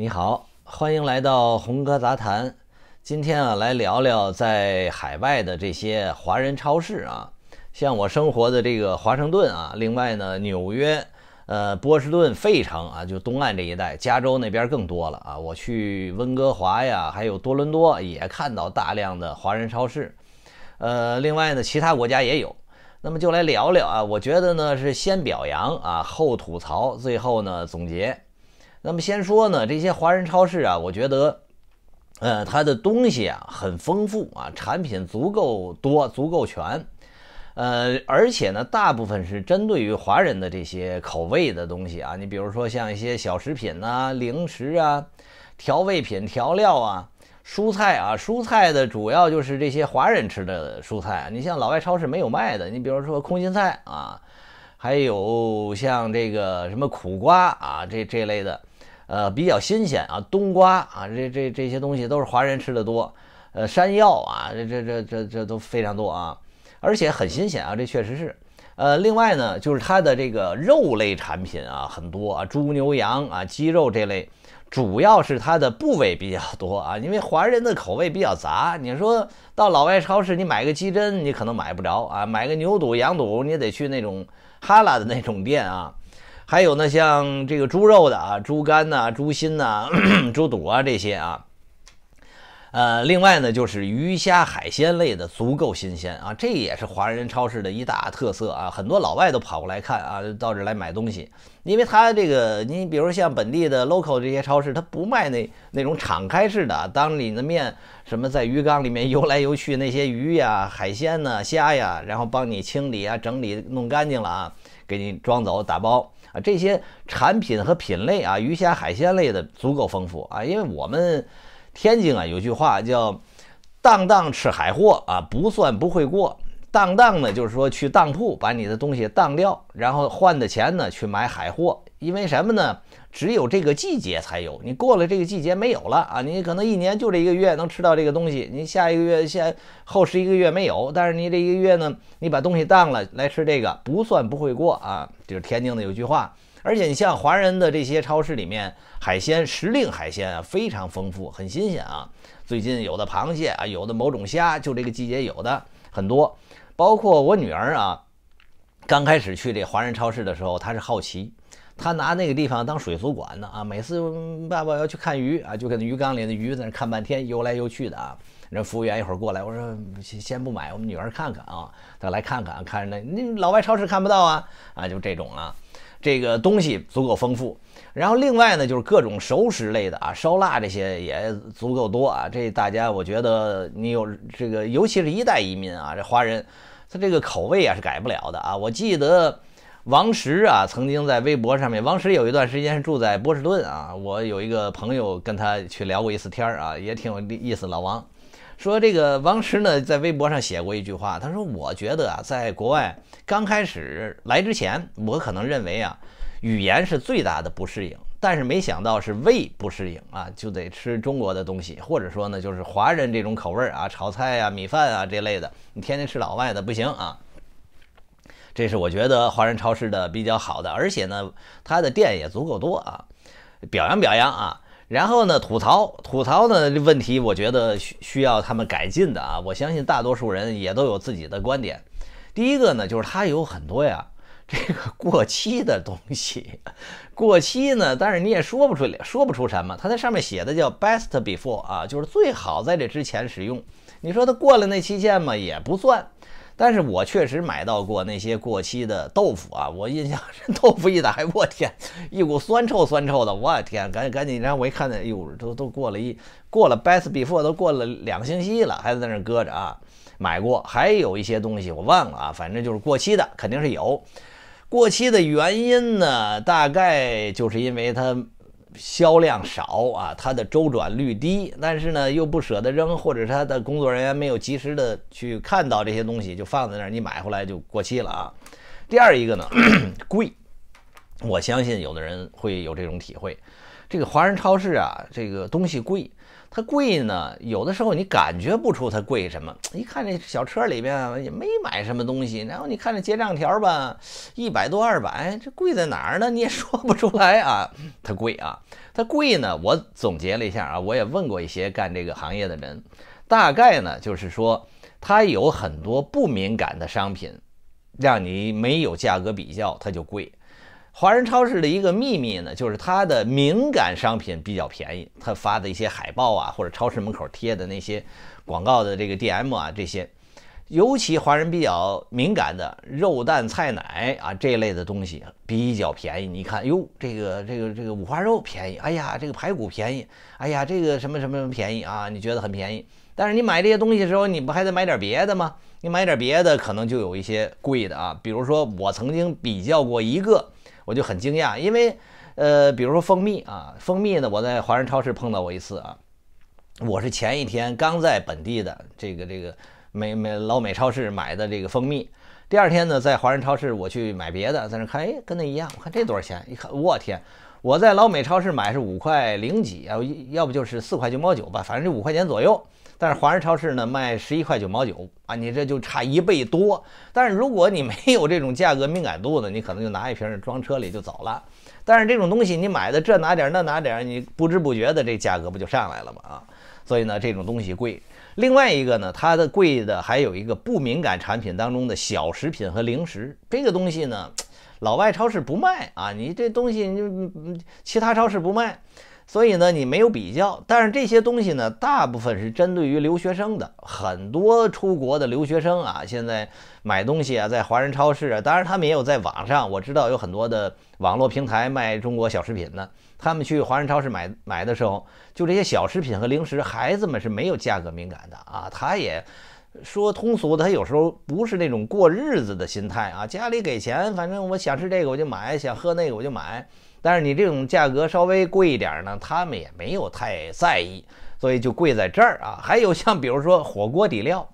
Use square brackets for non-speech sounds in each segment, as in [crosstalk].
你好，欢迎来到红哥杂谈。今天啊，来聊聊在海外的这些华人超市啊，像我生活的这个华盛顿啊，另外呢，纽约、呃，波士顿、费城啊，就东岸这一带，加州那边更多了啊。我去温哥华呀，还有多伦多，也看到大量的华人超市。呃，另外呢，其他国家也有。那么就来聊聊啊，我觉得呢是先表扬啊，后吐槽，最后呢总结。那么先说呢，这些华人超市啊，我觉得，呃，它的东西啊很丰富啊，产品足够多、足够全，呃，而且呢，大部分是针对于华人的这些口味的东西啊。你比如说像一些小食品啊、零食啊、调味品、调料啊、蔬菜啊，蔬菜的主要就是这些华人吃的蔬菜。你像老外超市没有卖的，你比如说空心菜啊，还有像这个什么苦瓜啊这这类的。呃，比较新鲜啊，冬瓜啊，这这这些东西都是华人吃的多，呃，山药啊，这这这这这都非常多啊，而且很新鲜啊，这确实是。呃，另外呢，就是它的这个肉类产品啊，很多啊，猪牛羊啊，鸡肉这类，主要是它的部位比较多啊，因为华人的口味比较杂。你说到老外超市，你买个鸡胗你可能买不着啊，买个牛肚羊肚你也得去那种哈拉的那种店啊。还有呢，像这个猪肉的啊，猪肝呐、猪心呐、[clears throat] 猪肚啊这些啊。呃，另外呢，就是鱼虾海鲜类的足够新鲜啊，这也是华人超市的一大特色啊。很多老外都跑过来看啊，到这来买东西，因为他这个，你比如像本地的 local 这些超市，他不卖那那种敞开式的，当你的面什么在鱼缸里面游来游去那些鱼呀、海鲜呢、虾呀，然后帮你清理啊、整理弄干净了啊，给你装走打包。啊，这些产品和品类啊，鱼虾海鲜类的足够丰富啊，因为我们天津啊有句话叫“荡荡吃海货啊，不算不会过”。当当呢，就是说去当铺把你的东西当掉，然后换的钱呢去买海货。因为什么呢？只有这个季节才有，你过了这个季节没有了啊！你可能一年就这一个月能吃到这个东西，你下一个月先后十一个月没有。但是你这一个月呢，你把东西当了来吃这个不算不会过啊。就是天津的有句话，而且你像华人的这些超市里面海鲜时令海鲜啊非常丰富，很新鲜啊。最近有的螃蟹啊，有的某种虾，就这个季节有的很多。包括我女儿啊，刚开始去这华人超市的时候，她是好奇，她拿那个地方当水族馆呢啊。每次爸爸要去看鱼啊，就跟鱼缸里的鱼在那看半天，游来游去的啊。人服务员一会儿过来，我说先先不买，我们女儿看看啊。她来看看，看着那那老外超市看不到啊啊，就这种啊，这个东西足够丰富。然后另外呢，就是各种熟食类的啊，烧腊这些也足够多啊。这大家我觉得你有这个，尤其是一代移民啊，这华人。他这个口味啊是改不了的啊！我记得王石啊曾经在微博上面，王石有一段时间是住在波士顿啊。我有一个朋友跟他去聊过一次天儿啊，也挺有意思。老王说这个王石呢在微博上写过一句话，他说我觉得啊在国外刚开始来之前，我可能认为啊语言是最大的不适应。但是没想到是胃不适应啊，就得吃中国的东西，或者说呢，就是华人这种口味儿啊，炒菜啊、米饭啊这类的，你天天吃老外的不行啊。这是我觉得华人超市的比较好的，而且呢，它的店也足够多啊，表扬表扬啊。然后呢，吐槽吐槽呢问题，我觉得需需要他们改进的啊。我相信大多数人也都有自己的观点。第一个呢，就是它有很多呀。这个过期的东西，过期呢，但是你也说不出来，说不出什么。它在上面写的叫 best before 啊，就是最好在这之前使用。你说它过了那期限嘛，也不算。但是我确实买到过那些过期的豆腐啊，我印象是豆腐一打开，我天，一股酸臭酸臭的，我天，赶紧赶紧然后我一看呢，哎呦，都都过了，一过了 best before 都过了两个星期了，还在那搁着啊，买过。还有一些东西我忘了啊，反正就是过期的，肯定是有。过期的原因呢，大概就是因为它销量少啊，它的周转率低，但是呢又不舍得扔，或者他的工作人员没有及时的去看到这些东西，就放在那儿，你买回来就过期了啊。第二一个呢，[clears throat] 贵，我相信有的人会有这种体会，这个华人超市啊，这个东西贵。它贵呢，有的时候你感觉不出它贵什么，一看这小车里边也没买什么东西，然后你看这结账条吧，一百多二百，这贵在哪儿呢？你也说不出来啊，它贵啊，它贵呢。我总结了一下啊，我也问过一些干这个行业的人，大概呢就是说，它有很多不敏感的商品，让你没有价格比较，它就贵。华人超市的一个秘密呢，就是它的敏感商品比较便宜。它发的一些海报啊，或者超市门口贴的那些广告的这个 DM 啊，这些，尤其华人比较敏感的肉、蛋、菜、奶啊这类的东西比较便宜。你看，哟，这个这个这个五花肉便宜，哎呀，这个排骨便宜，哎呀，这个什么什么便宜啊？你觉得很便宜，但是你买这些东西的时候，你不还得买点别的吗？你买点别的，可能就有一些贵的啊。比如说，我曾经比较过一个。我就很惊讶，因为，呃，比如说蜂蜜啊，蜂蜜呢，我在华人超市碰到过一次啊，我是前一天刚在本地的这个这个美美老美超市买的这个蜂蜜，第二天呢在华人超市我去买别的，在那看，哎，跟那一样，我看这多少钱？一看，我天，我在老美超市买是五块零几啊，要不就是四块九毛九吧，反正就五块钱左右。但是华人超市呢，卖十一块九毛九啊，你这就差一倍多。但是如果你没有这种价格敏感度呢，你可能就拿一瓶装车里就走了。但是这种东西你买的这拿点那拿点，你不知不觉的这价格不就上来了吗？啊，所以呢，这种东西贵。另外一个呢，它的贵的还有一个不敏感产品当中的小食品和零食，这个东西呢，老外超市不卖啊，你这东西你其他超市不卖。所以呢，你没有比较，但是这些东西呢，大部分是针对于留学生的，很多出国的留学生啊，现在买东西啊，在华人超市啊，当然他们也有在网上，我知道有很多的网络平台卖中国小食品的，他们去华人超市买买的时候，就这些小食品和零食，孩子们是没有价格敏感的啊，他也说通俗的，他有时候不是那种过日子的心态啊，家里给钱，反正我想吃这个我就买，想喝那个我就买。但是你这种价格稍微贵一点呢，他们也没有太在意，所以就贵在这儿啊。还有像比如说火锅底料，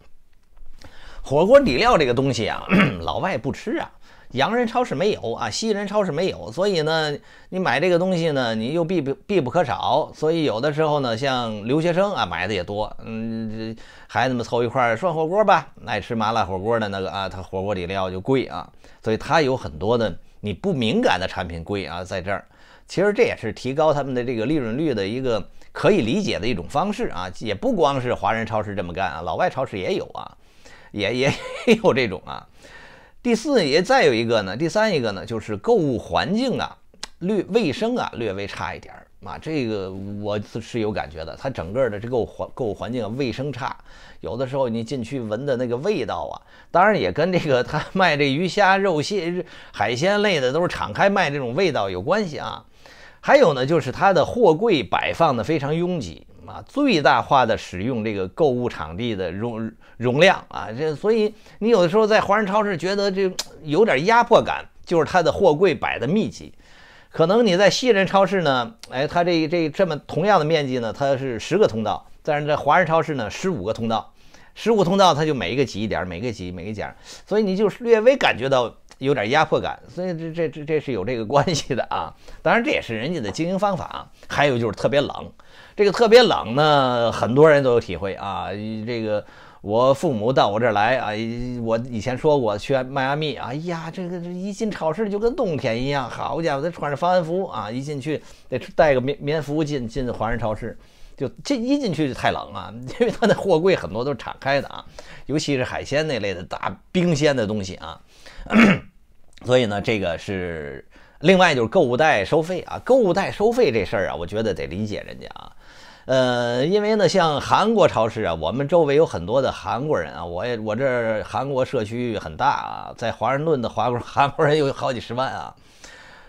火锅底料这个东西啊，[clears throat] 老外不吃啊，洋人超市没有啊，西人超市没有，所以呢，你买这个东西呢，你又必不必不可少，所以有的时候呢，像留学生啊买的也多，嗯，孩子们凑一块涮火锅吧，爱吃麻辣火锅的那个啊，他火锅底料就贵啊，所以他有很多的。你不敏感的产品贵啊，在这儿，其实这也是提高他们的这个利润率的一个可以理解的一种方式啊，也不光是华人超市这么干啊，老外超市也有啊，也也 [laughs] 也有这种啊。第四，也再有一个呢，第三一个呢，就是购物环境啊，略卫生啊，略微差一点儿。啊，这个我是有感觉的，它整个的这个环购物环境啊，卫生差，有的时候你进去闻的那个味道啊，当然也跟这个他卖这鱼虾、肉蟹、海鲜类的都是敞开卖，这种味道有关系啊。还有呢，就是它的货柜摆放的非常拥挤啊，最大化的使用这个购物场地的容容量啊，这所以你有的时候在华人超市觉得这有点压迫感，就是它的货柜摆的密集。可能你在西人超市呢，哎，它这这这么同样的面积呢，它是十个通道，但是在华人超市呢，十五个通道，十五通道它就每一个挤一点，每个挤，每一个点，所以你就略微感觉到有点压迫感，所以这这这这是有这个关系的啊。当然这也是人家的经营方法，还有就是特别冷，这个特别冷呢，很多人都有体会啊，这个。我父母到我这儿来啊，我以前说过去迈阿密，哎呀，这个这一进超市就跟冬天一样，好家伙，得穿着防寒服啊，一进去得带个棉棉服进进华人超市，就这一进去就太冷了，[laughs] 因为他那货柜很多都是敞开的啊，尤其是海鲜那类的大冰鲜的东西啊，[clears throat] 所以呢，这个是另外就是购物袋收费啊，购物袋收费这事儿啊，我觉得得理解人家啊。呃，因为呢，像韩国超市啊，我们周围有很多的韩国人啊，我也我这韩国社区很大啊，在华盛顿的华 [laughs] 韩国人有好几十万啊，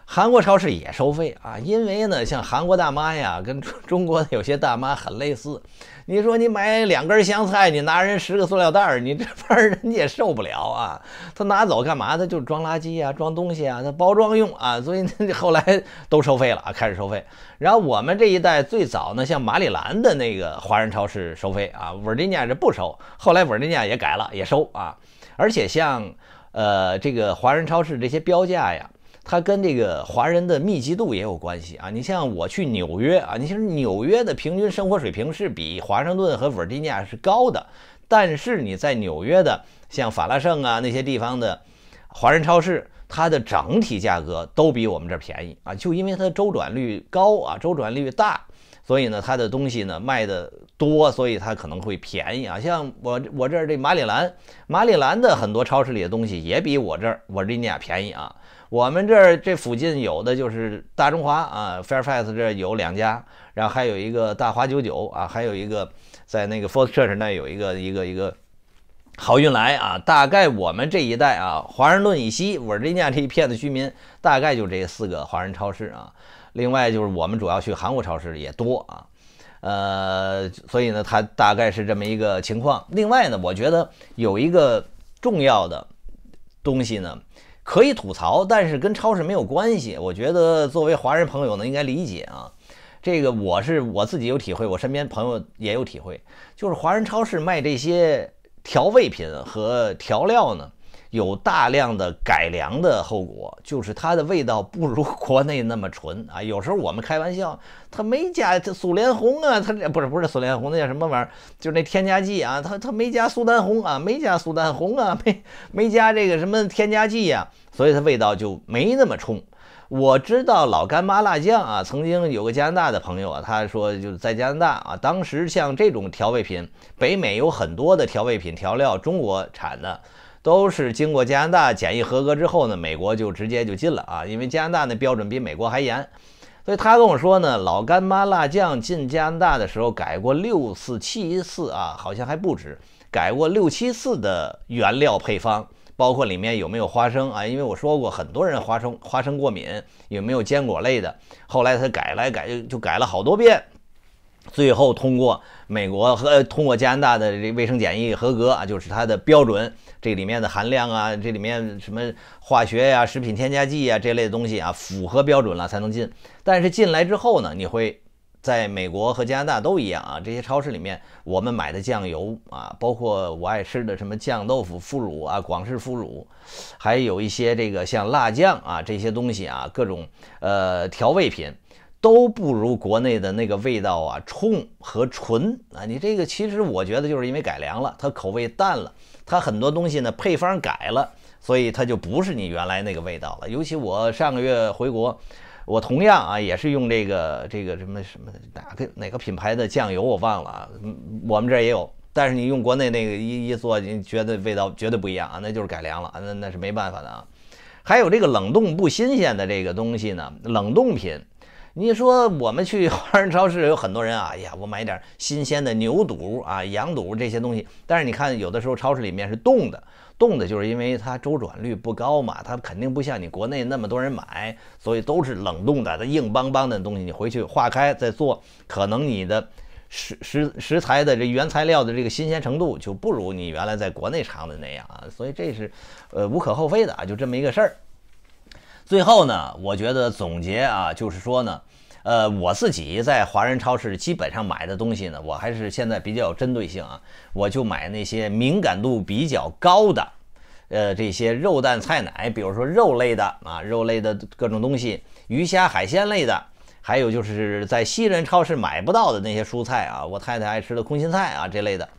韩国超市也收费啊，因为呢，像韩国大妈呀，跟中国有些大妈很类似。你说你买两根香菜，你拿人十个塑料袋儿，你这 [laughs] 玩儿人家也受不了啊！他拿走干嘛？他就装垃圾啊，装东西啊，他包装用啊。所以 [laughs] 后来都收费了啊，开始收费。然后我们这一代最早呢，像马里兰的那个华人超市收费啊，维吉尼亚是不收，后来维吉尼亚也改了，也收啊。而且像，呃，这个华人超市这些标价呀。它跟这个华人的密集度也有关系啊！你像我去纽约啊，你像纽约的平均生活水平是比华盛顿和弗吉尼亚是高的，但是你在纽约的像法拉盛啊那些地方的华人超市，它的整体价格都比我们这儿便宜啊！就因为它的周转率高啊，周转率大，所以呢，它的东西呢卖的多，所以它可能会便宜啊！像我我这儿这马里兰，马里兰的很多超市里的东西也比我这儿弗吉尼亚便宜啊。我们这儿这附近有的就是大中华啊，Fairfax 这有两家，然后还有一个大华九九啊，还有一个在那个 Fort Church 那有一个一个一个好运来啊。大概我们这一带啊，华盛顿以西 v 尔 r 亚这一片的居民大概就这四个华人超市啊。另外就是我们主要去韩国超市也多啊，呃，所以呢，它大概是这么一个情况。另外呢，我觉得有一个重要的东西呢。可以吐槽，但是跟超市没有关系。我觉得作为华人朋友呢，应该理解啊。这个我是我自己有体会，我身边朋友也有体会，就是华人超市卖这些调味品和调料呢。有大量的改良的后果，就是它的味道不如国内那么纯 [laughs] 啊。有时候我们开玩笑，它没加苏联红啊，它这不是不是苏联红，那叫什么玩意儿？就是那添加剂啊，它它没加苏丹红啊，没加苏丹红啊，[laughs] 没没加这个什么添加剂呀，所以它味道就没那么冲。我知道老干妈辣酱啊，曾经有个加拿大的朋友啊，他说就是在加拿大啊，当时像这种调味品，北美有很多的调味品调料，中国产的。都是经过加拿大检疫合格之后呢，美国就直接就进了啊，因为加拿大那标准比美国还严，所以他跟我说呢，老干妈辣酱进加拿大的时候改过六次七次啊，好像还不止，改过六七次的原料配方，包括里面有没有花生啊，因为我说过很多人花生花生过敏，有没有坚果类的，后来他改来改就改了好多遍。最后通过美国和通过加拿大的这卫生检疫合格啊，就是它的标准，这里面的含量啊，这里面什么化学呀、食品添加剂啊这类的东西啊，符合标准了才能进。但是进来之后呢，你会在美国和加拿大都一样啊，这些超市里面我们买的酱油啊，包括我爱吃的什么酱豆腐、腐乳啊、广式腐乳，还有一些这个像辣酱啊这些东西啊，各种呃调味品。都不如国内的那个味道啊，冲和纯啊，你这个其实我觉得就是因为改良了，它口味淡了，它很多东西呢配方改了，所以它就不是你原来那个味道了。尤其我上个月回国，我同样啊也是用这个这个什么什么哪个哪个品牌的酱油，我忘了啊，我们这儿也有，但是你用国内那个一一做，你觉得味道绝对不一样啊，那就是改良了，那那是没办法的啊。还有这个冷冻不新鲜的这个东西呢，冷冻品。你说我们去 [laughs] 华人超市有很多人啊，哎呀，我买点新鲜的牛肚啊、羊肚这些东西。但是你看，有的时候超市里面是冻的，冻的就是因为它周转率不高嘛，它肯定不像你国内那么多人买，所以都是冷冻的，它硬邦邦的东西，你回去化开再做，可能你的食食食材的这原材料的这个新鲜程度就不如你原来在国内尝的那样啊，所以这是呃无可厚非的啊，就这么一个事儿。最后呢，我觉得总结啊，就是说呢，呃，我自己在华人超市基本上买的东西呢，我还是现在比较有针对性啊，我就买那些敏感度比较高的，呃，这些肉蛋菜奶，比如说肉类的啊，肉类的各种东西，鱼虾海鲜类的，还有就是在西人超市买不到的那些蔬菜啊，我太太爱吃的空心菜啊这类的，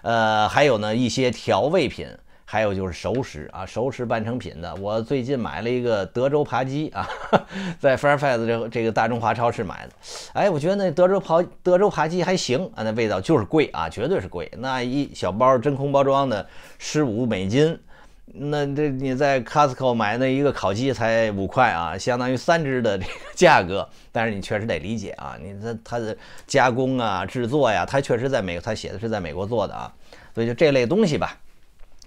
呃，还有呢一些调味品。还有就是熟食啊，熟食半成品的。我最近买了一个德州扒鸡啊，[laughs] 在 Farfais 这这个大中华超市买的。哎，我觉得那德州扒德州扒鸡还行啊，那味道就是贵啊，绝对是贵。那一小包真空包装的十五美金，那这你在 Costco 买那一个烤鸡才五块啊，相当于三只的这个价格。但是你确实得理解啊，你这它的加工啊、制作呀，它确实在美，它写的是在美国做的啊，所以就这类东西吧。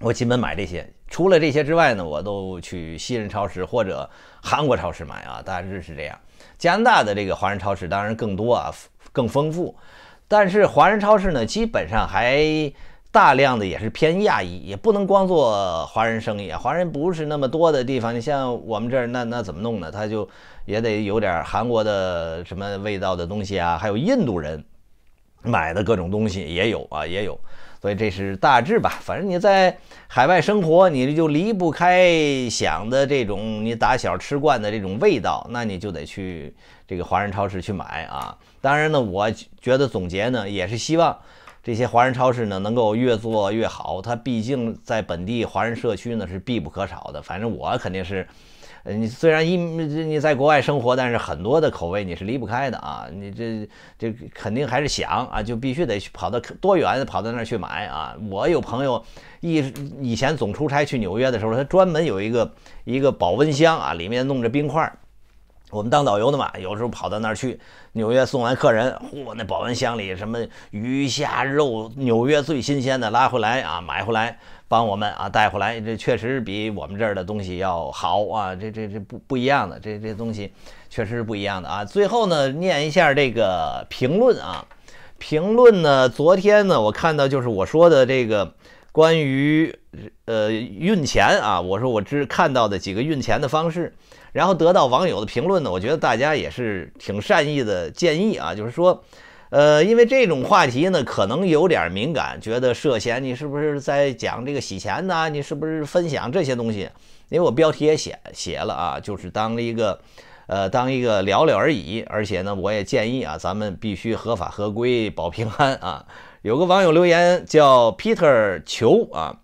我基本买这些，除了这些之外呢，我都去西人超市或者韩国超市买啊，大致是这样。加拿大的这个华人超市当然更多啊，更丰富，但是华人超市呢，基本上还大量的也是偏亚裔，也不能光做华人生意啊，华人不是那么多的地方。你像我们这儿，那那怎么弄呢？他就也得有点韩国的什么味道的东西啊，还有印度人买的各种东西也有啊，也有。所以这是大致吧，反正你在海外生活，你就离不开想的这种你打小吃惯的这种味道，那你就得去这个华人超市去买啊。当然呢，我觉得总结呢也是希望这些华人超市呢能够越做越好，它毕竟在本地华人社区呢是必不可少的。反正我肯定是。呃，你虽然一你在国外生活，但是很多的口味你是离不开的啊。你这这肯定还是想啊，就必须得去跑到多远跑到那儿去买啊。我有朋友一以前总出差去纽约的时候，他专门有一个一个保温箱啊，里面弄着冰块。我们当导游的嘛，有时候跑到那儿去，纽约送完客人，嚯，那保温箱里什么鱼虾肉，纽约最新鲜的拉回来啊，买回来帮我们啊带回来，这确实比我们这儿的东西要好啊，这这这不不一样的，这这东西确实是不一样的啊。最后呢，念一下这个评论啊，评论呢，昨天呢，我看到就是我说的这个关于呃运钱啊，我说我只看到的几个运钱的方式。然后得到网友的评论呢，我觉得大家也是挺善意的建议啊，就是说，呃，因为这种话题呢可能有点敏感，觉得涉嫌你是不是在讲这个洗钱呢？你是不是分享这些东西？因为我标题也写写了啊，就是当一个，呃，当一个聊聊而已。而且呢，我也建议啊，咱们必须合法合规，保平安啊。有个网友留言叫 Peter 球啊。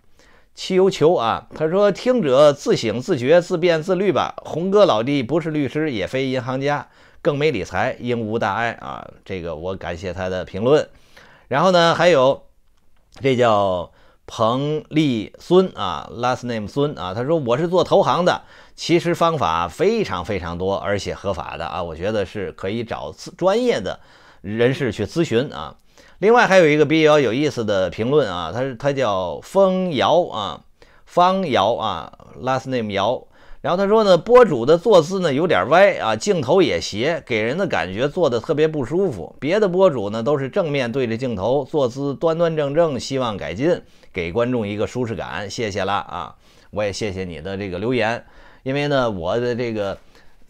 七油球啊，他说：“听者自省、自觉、自辩、自律吧。”红哥老弟不是律师，也非银行家，更没理财，应无大碍啊。这个我感谢他的评论。然后呢，还有这叫彭立孙啊，last name 孙啊，他说我是做投行的，其实方法非常非常多，而且合法的啊，我觉得是可以找专业的人士去咨询啊。另外还有一个比较有意思的评论啊，他是他叫方瑶啊，方瑶啊，last name 瑶。然后他说呢，播主的坐姿呢有点歪啊，镜头也斜，给人的感觉坐的特别不舒服。别的播主呢都是正面对着镜头，坐姿端端正正。希望改进，给观众一个舒适感。谢谢啦啊，我也谢谢你的这个留言，因为呢，我的这个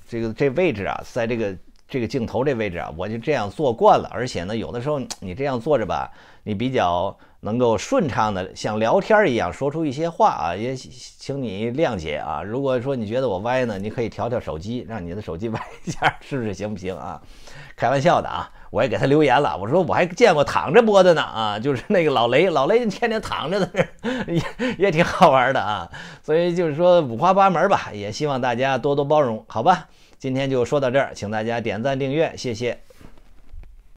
这个这位置啊，在这个。这个镜头这位置啊，我就这样坐惯了，而且呢，有的时候你这样坐着吧，你比较能够顺畅的像聊天一样说出一些话啊，也请你谅解啊。如果说你觉得我歪呢，你可以调调手机，让你的手机 [laughs] 歪一下，试试行不行啊？开玩笑的啊，我也给他留言了，我说我还见过躺着播的呢啊，就是那个老雷，老雷天天躺着在也也挺好玩的啊。所以就是说五花八门吧，也希望大家多多包容，好吧？今天就说到这儿，请大家点赞订阅，谢谢。